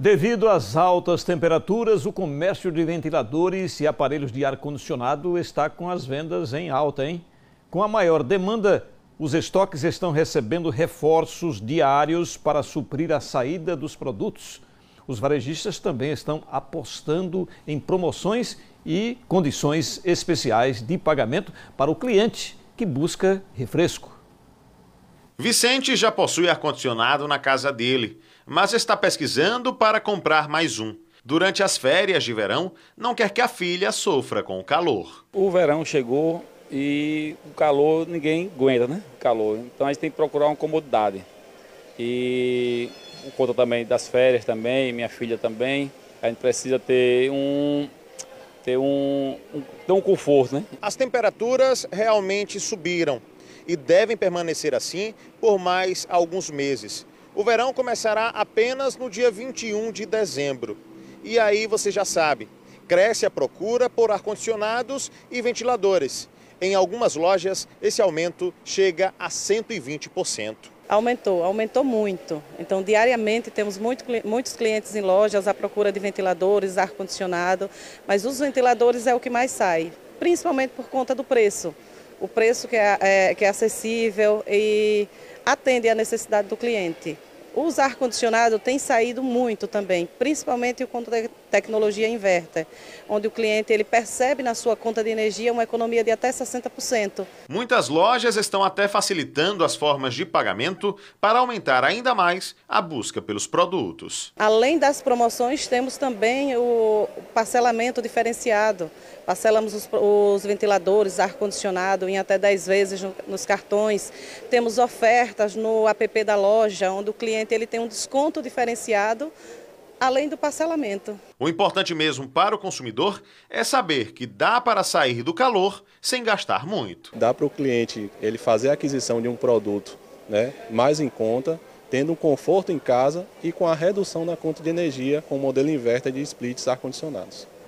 Devido às altas temperaturas, o comércio de ventiladores e aparelhos de ar-condicionado está com as vendas em alta, hein? Com a maior demanda, os estoques estão recebendo reforços diários para suprir a saída dos produtos. Os varejistas também estão apostando em promoções e condições especiais de pagamento para o cliente que busca refresco. Vicente já possui ar-condicionado na casa dele, mas está pesquisando para comprar mais um. Durante as férias de verão, não quer que a filha sofra com o calor. O verão chegou e o calor ninguém aguenta, né? O calor. Então a gente tem que procurar uma comodidade. E por conta também das férias também, minha filha também, a gente precisa ter um ter um, um, ter um conforto, né? As temperaturas realmente subiram e devem permanecer assim por mais alguns meses. O verão começará apenas no dia 21 de dezembro. E aí você já sabe, cresce a procura por ar-condicionados e ventiladores. Em algumas lojas, esse aumento chega a 120%. Aumentou, aumentou muito. Então, diariamente temos muito, muitos clientes em lojas à procura de ventiladores, ar-condicionado, mas os ventiladores é o que mais sai, principalmente por conta do preço o preço que é, é, que é acessível e atende à necessidade do cliente. Os ar-condicionado tem saído muito também, principalmente o conta tecnologia inverter, onde o cliente ele percebe na sua conta de energia uma economia de até 60%. Muitas lojas estão até facilitando as formas de pagamento para aumentar ainda mais a busca pelos produtos. Além das promoções, temos também o parcelamento diferenciado. Parcelamos os, os ventiladores, ar-condicionado em até 10 vezes no, nos cartões. Temos ofertas no app da loja, onde o cliente cliente ele tem um desconto diferenciado além do parcelamento. O importante mesmo para o consumidor é saber que dá para sair do calor sem gastar muito. Dá para o cliente ele fazer a aquisição de um produto né, mais em conta, tendo um conforto em casa e com a redução na conta de energia com o modelo inverter de splits ar-condicionados.